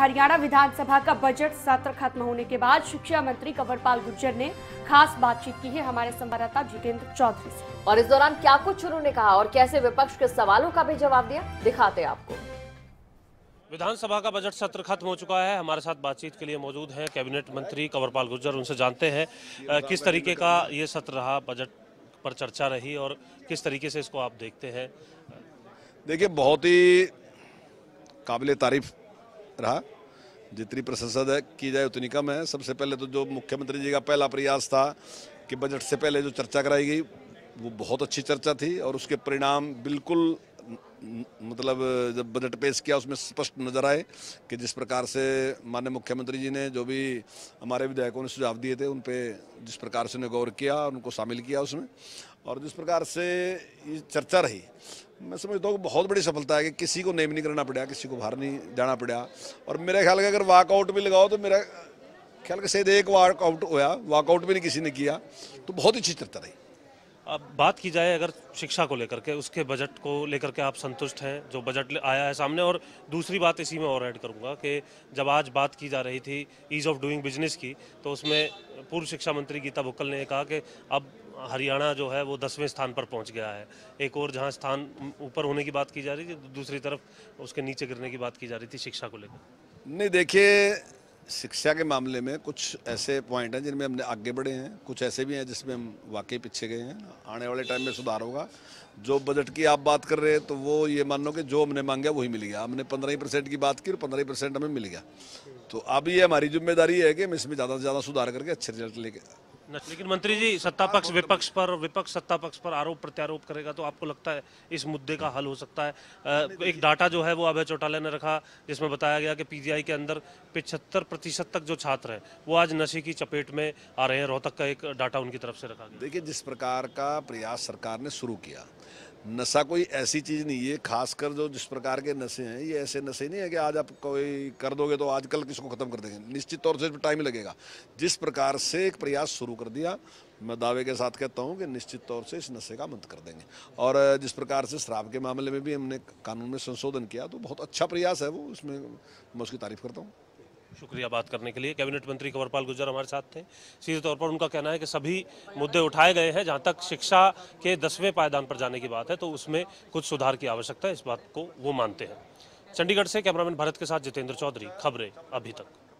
हरियाणा विधानसभा का बजट सत्र खत्म होने के बाद शिक्षा मंत्री कंवरपाल गुर्जर ने खास बातचीत की है हमारे संवाददाता जितेंद्र चौधरी से और इस दौरान क्या कुछ उन्होंने कहा और कैसे विपक्ष के सवालों का भी जवाब दिया दिखाते आपको विधानसभा का बजट सत्र खत्म हो चुका है हमारे साथ बातचीत के लिए मौजूद है कैबिनेट मंत्री कंवरपाल गुर्जर उनसे जानते हैं किस तरीके का तो- ये सत्र रहा बजट पर चर्चा रही और किस तरीके से इसको आप देखते हैं देखिए बहुत ही काबिल तारीफ रहा जितनी प्रशंसा की जाए उतनी कम है सबसे पहले तो जो मुख्यमंत्री जी का पहला प्रयास था कि बजट से पहले जो चर्चा कराई गई वो बहुत अच्छी चर्चा थी और उसके परिणाम बिल्कुल मतलब जब बजट पेश किया उसमें स्पष्ट नजर आए कि जिस प्रकार से माननीय मुख्यमंत्री जी ने जो भी हमारे विधायकों ने सुझाव दिए थे उन पर जिस प्रकार से उन्हें गौर किया और उनको शामिल किया उसमें और जिस प्रकार से ये चर्चा रही मैं समझता हूँ बहुत बड़ी सफलता है कि किसी को नेम नहीं करना पड़ा किसी को बाहर नहीं जाना पड़ा और मेरे ख्याल का अगर वाकआउट भी लगाओ तो मेरा ख्याल से शायद एक वाकआउट होया वाकआउट भी नहीं किसी ने किया तो बहुत ही अच्छी चर्चा रही अब बात की जाए अगर शिक्षा को लेकर के उसके बजट को लेकर के आप संतुष्ट हैं जो बजट आया है सामने और दूसरी बात इसी में और ऐड करूंगा कि जब आज बात की जा रही थी ईज़ ऑफ डूइंग बिजनेस की तो उसमें पूर्व शिक्षा मंत्री गीता बुक्कल ने कहा कि अब हरियाणा जो है वो दसवें स्थान पर पहुंच गया है एक और जहाँ स्थान ऊपर होने की बात की जा रही थी दूसरी तरफ उसके नीचे गिरने की बात की जा रही थी शिक्षा को लेकर नहीं देखिए शिक्षा के मामले में कुछ ऐसे पॉइंट हैं जिनमें हमने आगे बढ़े हैं कुछ ऐसे भी हैं जिसमें हम वाकई पीछे गए हैं आने वाले टाइम में सुधार होगा जो बजट की आप बात कर रहे हैं तो वो ये मान लो कि जो हमने मांगा वही मिल गया हमने पंद्रह ही परसेंट की बात की और पंद्रह ही परसेंट हमें मिल गया तो अब ये हमारी जिम्मेदारी है कि हम इसमें ज़्यादा से ज़्यादा सुधार करके अच्छे रिजल्ट लेके लेकिन मंत्री जी सत्ता पक्ष विपक्ष पर विपक्ष सत्ता पक्ष पर आरोप प्रत्यारोप करेगा तो आपको लगता है इस मुद्दे का हल हो सकता है एक डाटा जो है वो अभय चौटाला ने रखा जिसमें बताया गया कि पीजीआई के अंदर पिछहत्तर प्रतिशत तक जो छात्र हैं वो आज नशे की चपेट में आ रहे हैं रोहतक का एक डाटा उनकी तरफ से रखा गया देखिए जिस प्रकार का प्रयास सरकार ने शुरू किया नशा कोई ऐसी चीज़ नहीं है खासकर जो जिस प्रकार के नशे हैं ये ऐसे नशे नहीं है कि आज आप कोई कर दोगे तो आजकल किसको ख़त्म कर देंगे निश्चित तौर से टाइम लगेगा जिस प्रकार से एक प्रयास शुरू शुरू कर दिया मैं दावे के साथ कहता हूँ कि निश्चित तौर से इस नशे का मंत कर देंगे और जिस प्रकार से शराब के मामले में भी हमने कानून में संशोधन किया तो बहुत अच्छा प्रयास है वो उसमें मैं उसकी तारीफ करता हूँ शुक्रिया बात करने के लिए कैबिनेट मंत्री कंवरपाल गुजर हमारे साथ थे सीधे तौर पर उनका कहना है कि सभी मुद्दे उठाए गए हैं जहां तक शिक्षा के दसवें पायदान पर जाने की बात है तो उसमें कुछ सुधार की आवश्यकता है इस बात को वो मानते हैं चंडीगढ़ से कैमरामैन भारत के साथ जितेंद्र चौधरी खबरें अभी तक